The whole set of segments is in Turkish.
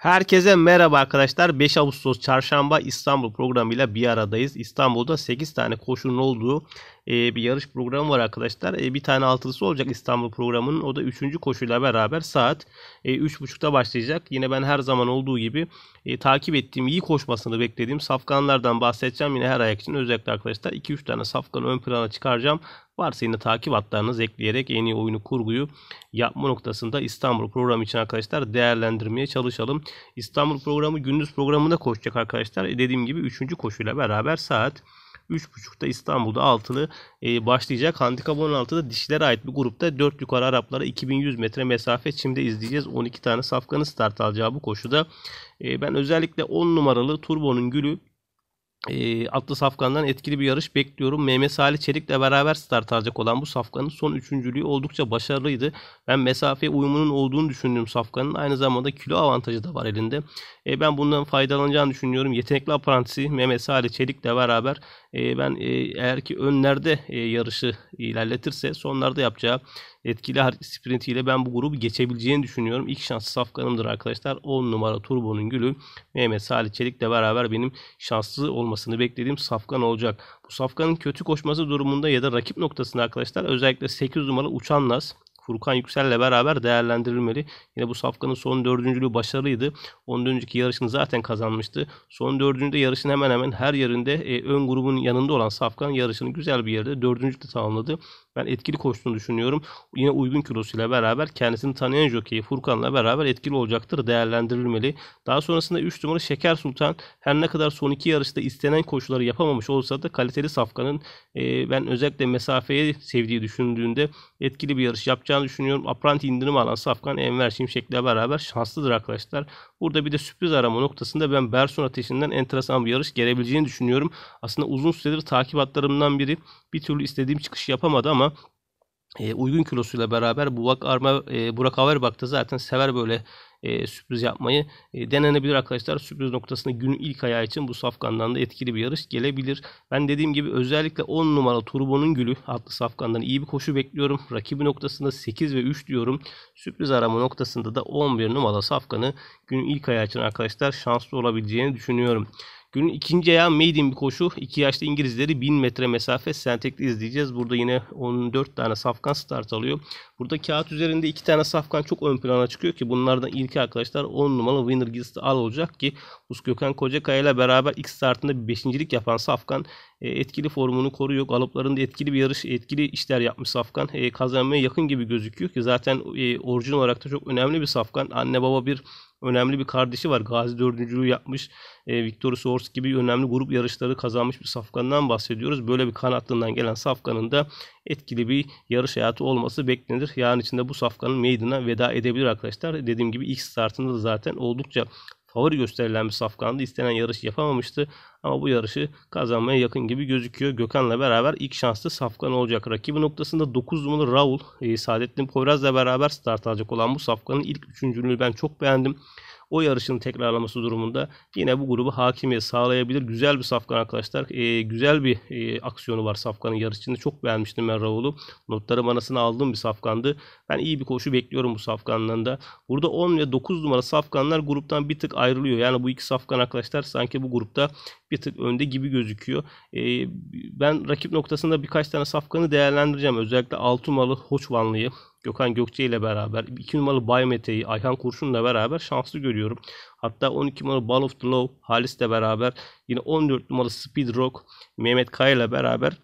Herkese merhaba arkadaşlar. 5 Ağustos Çarşamba İstanbul programıyla bir aradayız. İstanbul'da 8 tane koşunun olduğu e, bir yarış programı var arkadaşlar. E, bir tane altılısı olacak İstanbul programının. O da 3. koşuyla beraber saat e, 3.30'da başlayacak. Yine ben her zaman olduğu gibi e, takip ettiğim, iyi koşmasını beklediğim safkanlardan bahsedeceğim. Yine her ayak için özellikle arkadaşlar 2-3 tane safkanı ön plana çıkaracağım. Varsa yine takip hatlarınız ekleyerek en iyi oyunu kurguyu yapma noktasında İstanbul programı için arkadaşlar değerlendirmeye çalışalım. İstanbul programı gündüz programında koşacak arkadaşlar. E, dediğim gibi 3. koşuyla beraber saat 3.5'ta İstanbul'da altılı e, başlayacak. Handikap 16'da dişlere ait bir grupta 4 yukarı Araplara 2100 metre mesafe şimdi izleyeceğiz. 12 tane safkanın start alacağı bu koşuda. E, ben özellikle 10 numaralı Turbo'nun gülü e, ee, atlı safkandan etkili bir yarış bekliyorum. Mehmet Salih Çelik'le beraber start alacak olan bu safkanın son üçüncülüğü oldukça başarılıydı. Ben mesafe uyumunun olduğunu düşündüğüm safkanın aynı zamanda kilo avantajı da var elinde. E, ben bundan faydalanacağını düşünüyorum. Yetenekli aprantisi Mehmet Salih Çelik'le beraber e, ben e, eğer ki önlerde e, yarışı ilerletirse sonlarda yapacağı etkili sprintiyle ben bu grubu geçebileceğini düşünüyorum. İlk şanslı safkanımdır arkadaşlar. 10 numara Turbo'nun gülü Mehmet Salih Çelik'le beraber benim şanslı olmasını beklediğim safkan olacak. Bu safkanın kötü koşması durumunda ya da rakip noktasında arkadaşlar özellikle 8 numara Uçan Naz Furkan Yüksel'le beraber değerlendirilmeli. Yine bu safkanın son dördüncülüğü başarılıydı. Ondan önceki yarışını zaten kazanmıştı. Son dördüncüde yarışın hemen hemen her yerinde e, ön grubun yanında olan safkan yarışını güzel bir yerde dördüncülükte tamamladı. Ben etkili koştuğunu düşünüyorum. Yine uygun kilosuyla beraber kendisini tanıyan jokeyi Furkan'la beraber etkili olacaktır. Değerlendirilmeli. Daha sonrasında 3 numara Şeker Sultan her ne kadar son iki yarışta istenen koşuları yapamamış olsa da kaliteli safkanın e, ben özellikle mesafeye sevdiği düşündüğünde etkili bir yarış yapacağını çıkacağını düşünüyorum. Apranti indirim alan Safkan Enver Şimşek'le beraber şanslıdır arkadaşlar. Burada bir de sürpriz arama noktasında ben Bersun Ateşi'nden enteresan bir yarış gelebileceğini düşünüyorum. Aslında uzun süredir takip hatlarımdan biri bir türlü istediğim çıkış yapamadı ama e, uygun kilosuyla beraber Burak, Arma, e, Burak Averbak da zaten sever böyle e, sürpriz yapmayı. E, denenebilir arkadaşlar. Sürpriz noktasında günün ilk ayağı için bu safkandan da etkili bir yarış gelebilir. Ben dediğim gibi özellikle 10 numara Turbo'nun gülü adlı safkandan iyi bir koşu bekliyorum. Rakibi noktasında 8 ve 3 diyorum. Sürpriz arama noktasında da 11 numara safkanı günün ilk ayağı için arkadaşlar şanslı olabileceğini düşünüyorum. Günün ikinci ayağı maiden bir koşu. İki yaşlı İngilizleri 1000 metre mesafe sentekli izleyeceğiz. Burada yine 14 tane safkan start alıyor. Burada kağıt üzerinde iki tane safkan çok ön plana çıkıyor ki bunlardan ilki arkadaşlar 10 numaralı Winner Gizli Al olacak ki Rus Gökhan Kocakaya ile beraber X startında bir beşincilik yapan safkan e, etkili formunu koruyor. Galoplarında etkili bir yarış, etkili işler yapmış safkan. E, kazanmaya yakın gibi gözüküyor ki zaten e, orijin olarak da çok önemli bir safkan. Anne baba bir önemli bir kardeşi var. Gazi dördüncülüğü yapmış. E, Victor Sors gibi önemli grup yarışları kazanmış bir safkandan bahsediyoruz. Böyle bir kanatlığından gelen safkanın da etkili bir yarış hayatı olması beklenir olabilir. Yarın içinde bu safkanın meydana veda edebilir arkadaşlar. Dediğim gibi ilk startında da zaten oldukça favori gösterilen bir safkandı. İstenen yarış yapamamıştı ama bu yarışı kazanmaya yakın gibi gözüküyor. Gökhan'la beraber ilk şanslı safkan olacak. Rakibi noktasında 9 numaralı Raul, e, Saadettin Poyraz'la beraber start alacak olan bu safkanın ilk üçüncülüğünü ben çok beğendim. O yarışın tekrarlaması durumunda yine bu grubu hakimiyet sağlayabilir. Güzel bir safkan arkadaşlar. E, güzel bir e, aksiyonu var safkanın yarış içinde. Çok beğenmiştim ben Raul'u. Notları manasını aldığım bir safkandı. Ben iyi bir koşu bekliyorum bu safkandan da. Burada 10 ve 9 numara safkanlar gruptan bir tık ayrılıyor. Yani bu iki safkan arkadaşlar sanki bu grupta bir tık önde gibi gözüküyor. E, ben rakip noktasında birkaç tane safkanı değerlendireceğim. Özellikle 6 numaralı Hoçvanlı'yı Gökhan Gökçe ile beraber 2 numaralı Baymete'yi Ayhan Kurşun'la beraber şanslı görüyorum. Hatta 12 numaralı Ball of the Law Halis'le beraber yine 14 numaralı Speed Rock Mehmet Kaya ile beraber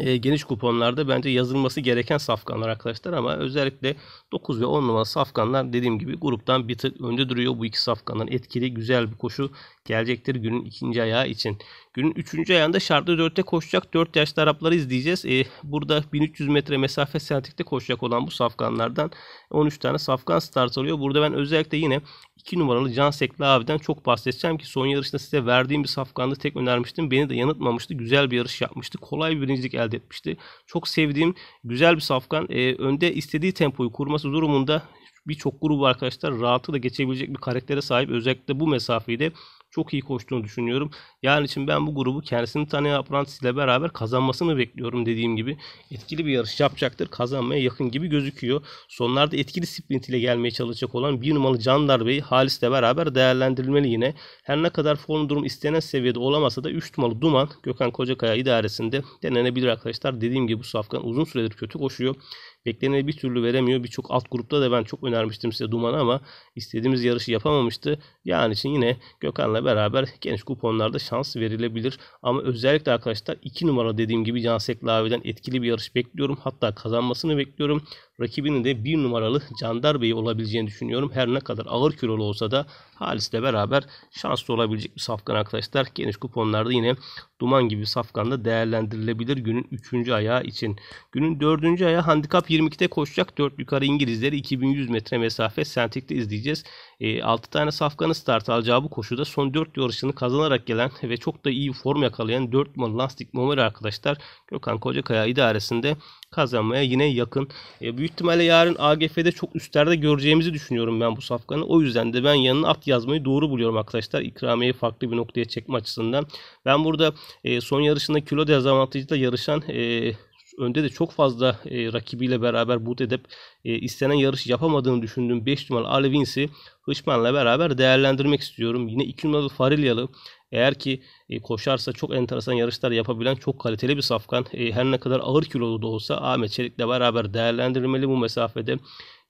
e, geniş kuponlarda bence yazılması gereken safkanlar arkadaşlar ama özellikle 9 ve 10 numaralı safkanlar dediğim gibi gruptan bir tık önde duruyor. Bu iki safkanların etkili güzel bir koşu gelecektir günün ikinci ayağı için. Günün üçüncü ayağında şartlı 4'te koşacak 4 yaşlı Arapları izleyeceğiz. E, burada 1300 metre mesafe Celtic'te koşacak olan bu safkanlardan 13 tane safkan start alıyor. Burada ben özellikle yine 2 numaralı Can Sekli abiden çok bahsedeceğim ki son yarışta size verdiğim bir safkanda tek önermiştim. Beni de yanıtmamıştı. Güzel bir yarış yapmıştı. Kolay bir birincilik elde etmişti. Çok sevdiğim güzel bir safkan. E, önde istediği tempoyu kurması durumunda birçok grubu arkadaşlar rahatı da geçebilecek bir karaktere sahip. Özellikle bu mesafeyi de çok iyi koştuğunu düşünüyorum. Yani için ben bu grubu kendisini tanıyan Apprentice ile beraber kazanmasını bekliyorum dediğim gibi. Etkili bir yarış yapacaktır. Kazanmaya yakın gibi gözüküyor. Sonlarda etkili sprint ile gelmeye çalışacak olan bir numaralı Candar Bey Halis ile beraber değerlendirilmeli yine. Her ne kadar form durum istenen seviyede olamasa da 3 numaralı Duman Gökhan Kocakaya idaresinde denenebilir arkadaşlar. Dediğim gibi bu safkan uzun süredir kötü koşuyor bekleneni bir türlü veremiyor. Birçok alt grupta da ben çok önermiştim size Duman'ı ama istediğimiz yarışı yapamamıştı. Yani için yine Gökhan'la kuponlarla beraber geniş kuponlarda şans verilebilir. Ama özellikle arkadaşlar 2 numara dediğim gibi Cansek Lavi'den etkili bir yarış bekliyorum. Hatta kazanmasını bekliyorum. Rakibinin de bir numaralı Candar Bey olabileceğini düşünüyorum. Her ne kadar ağır kilolu olsa da Halis'le beraber şanslı olabilecek bir safkan arkadaşlar. Geniş kuponlarda yine duman gibi safkanda değerlendirilebilir günün 3. ayağı için. Günün 4. ayağı handikap 22'de koşacak 4 yukarı İngilizleri 2100 metre mesafe Sentik'te izleyeceğiz. E, ee, 6 tane safkanın start alacağı bu koşuda son 4 yarışını kazanarak gelen ve çok da iyi form yakalayan 4 numaralı Lastik Momer arkadaşlar Gökhan Kocakaya idaresinde kazanmaya yine yakın. E, büyük büyük ihtimalle yarın AGF'de çok üstlerde göreceğimizi düşünüyorum ben bu safkanı. O yüzden de ben yanına at yazmayı doğru buluyorum arkadaşlar. İkramiyeyi farklı bir noktaya çekme açısından. Ben burada e, son yarışında kilo dezavantajıyla yarışan e, önde de çok fazla e, rakibiyle beraber boot edip e, istenen yarışı yapamadığını düşündüğüm 5 numaralı Alvins'i Hışman'la beraber değerlendirmek istiyorum. Yine 2 numaralı Farilyalı eğer ki e, koşarsa çok enteresan yarışlar yapabilen çok kaliteli bir safkan. E, her ne kadar ağır kilolu da olsa Ahmet Çelik'le beraber değerlendirilmeli bu mesafede.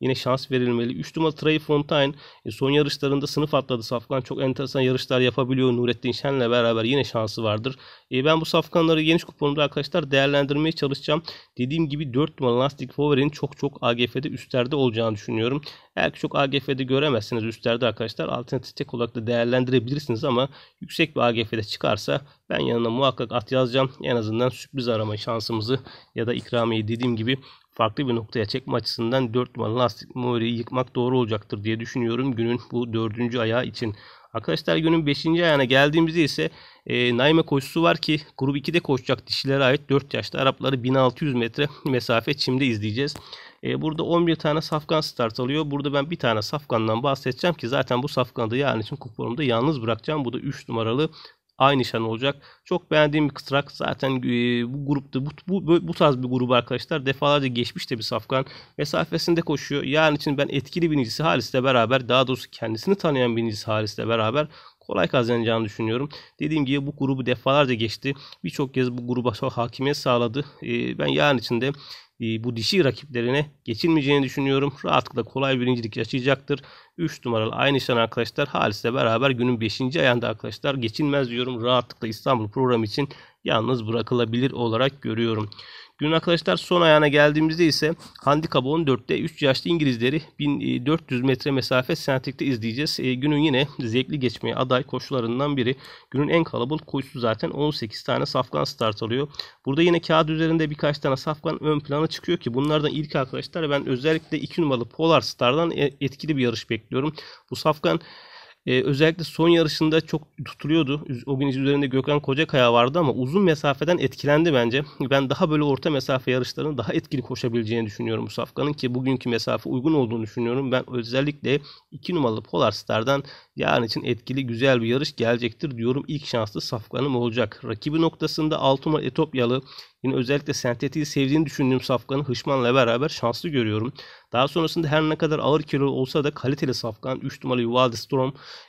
Yine şans verilmeli. 3 numara Trey Fontaine e, son yarışlarında sınıf atladı. Safkan çok enteresan yarışlar yapabiliyor. Nurettin Şen'le beraber yine şansı vardır. E, ben bu safkanları geniş kuponumda arkadaşlar değerlendirmeye çalışacağım. Dediğim gibi 4 numara Lastik Power'in çok çok AGF'de üstlerde olacağını düşünüyorum. Eğer çok AGF'de göremezsiniz üstlerde arkadaşlar alternatif tek olarak da değerlendirebilirsiniz ama yüksek bir AGF'de çıkarsa ben yanına muhakkak at yazacağım. En azından sürpriz arama şansımızı ya da ikramiyeyi dediğim gibi farklı bir noktaya çekme açısından 4 numaralı lastik Mori'yi yıkmak doğru olacaktır diye düşünüyorum günün bu 4. ayağı için. Arkadaşlar günün 5. ayağına geldiğimizde ise e, Naime koşusu var ki grup 2'de koşacak dişilere ait 4 yaşta Arapları 1600 metre mesafe çimde izleyeceğiz. E, burada 11 tane safkan start alıyor. Burada ben bir tane safkandan bahsedeceğim ki zaten bu safkanı da yarın için kuponumda yalnız bırakacağım. Bu da 3 numaralı aynı şan olacak. Çok beğendiğim bir kısrak. Zaten e, bu grupta bu, bu, bu tarz bir grup arkadaşlar defalarca geçmiş de bir safkan. Mesafesinde koşuyor. Yarın için ben etkili binicisi Halis'le beraber daha doğrusu kendisini tanıyan binicisi Halis'le beraber kolay kazanacağını düşünüyorum. Dediğim gibi bu grubu defalarca geçti. Birçok kez bu gruba hakimiyet sağladı. E, ben yarın için de ee, bu dişi rakiplerine geçilmeyeceğini düşünüyorum. Rahatlıkla kolay birincilik yaşayacaktır. 3 numaralı aynı şan arkadaşlar Halis'le beraber günün 5. ayağında arkadaşlar geçilmez diyorum. Rahatlıkla İstanbul programı için yalnız bırakılabilir olarak görüyorum. Gün arkadaşlar son ayağına geldiğimizde ise handikap 14'te 3 yaşlı İngilizleri 1400 e, metre mesafe sentikte izleyeceğiz. E, günün yine zevkli geçmeye aday koşularından biri. Günün en kalabalık koşusu zaten 18 tane safkan start alıyor. Burada yine kağıt üzerinde birkaç tane safkan ön plana çıkıyor ki bunlardan ilk arkadaşlar ben özellikle 2 numaralı Polar Star'dan e, etkili bir yarış bekliyorum. Bu safkan e, özellikle son yarışında çok tutuluyordu. O gün üzerinde Gökhan Kocakaya vardı ama uzun mesafeden etkilendi bence. Ben daha böyle orta mesafe yarışlarının daha etkili koşabileceğini düşünüyorum bu safkanın ki bugünkü mesafe uygun olduğunu düşünüyorum. Ben özellikle 2 numaralı Polar Star'dan yarın için etkili güzel bir yarış gelecektir diyorum. İlk şanslı safkanım olacak. Rakibi noktasında 6 numaralı Etopyalı Yine özellikle sentetiği sevdiğini düşündüğüm Safkan'ı Hışman'la beraber şanslı görüyorum. Daha sonrasında her ne kadar ağır kilo olsa da kaliteli Safkan 3 numaralı Yuvaldi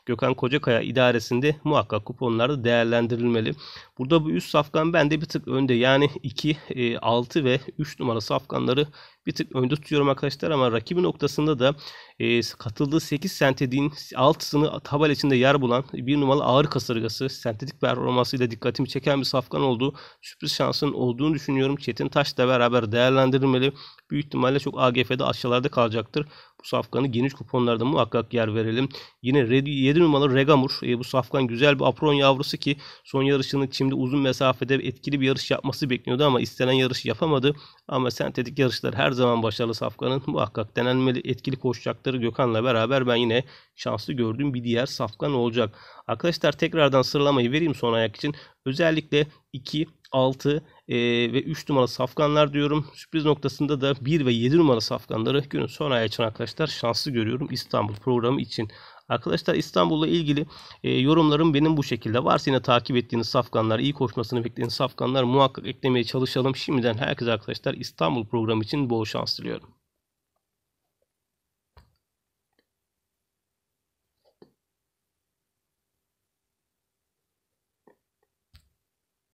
Gökhan Kocakaya idaresinde muhakkak kuponlarda değerlendirilmeli. Burada bu üst Safkan bende bir tık önde yani 2, 6 e, ve 3 numara Safkanları bir tık önde tutuyorum arkadaşlar ama rakibi noktasında da e, katıldığı 8 sentediğin altısını tabel içinde yer bulan bir numaralı ağır kasırgası sentetik performansıyla dikkatimi çeken bir safkan olduğu sürpriz şansının olduğunu düşünüyorum. Çetin Taş'la beraber değerlendirilmeli. Büyük ihtimalle çok AGF'de aşağılarda kalacaktır. Bu safkanı geniş kuponlarda muhakkak yer verelim. Yine 7 numaralı Regamur. E, bu safkan güzel bir apron yavrusu ki son yarışını şimdi uzun mesafede etkili bir yarış yapması bekliyordu ama istenen yarış yapamadı. Ama sentetik yarışlar her zaman başarılı safkanın muhakkak denenmeli etkili koşacakları Gökhan'la beraber ben yine şanslı gördüğüm bir diğer safkan olacak. Arkadaşlar tekrardan sıralamayı vereyim son ayak için. Özellikle 2, 6, e, ve 3 numara safkanlar diyorum. Sürpriz noktasında da 1 ve 7 numara safkanları günün son ayı için arkadaşlar şanslı görüyorum İstanbul programı için. Arkadaşlar İstanbul'la ilgili e, yorumlarım benim bu şekilde. Varsa yine takip ettiğiniz safkanlar, iyi koşmasını beklediğiniz safkanlar muhakkak eklemeye çalışalım. Şimdiden herkese arkadaşlar İstanbul programı için bol şans diliyorum.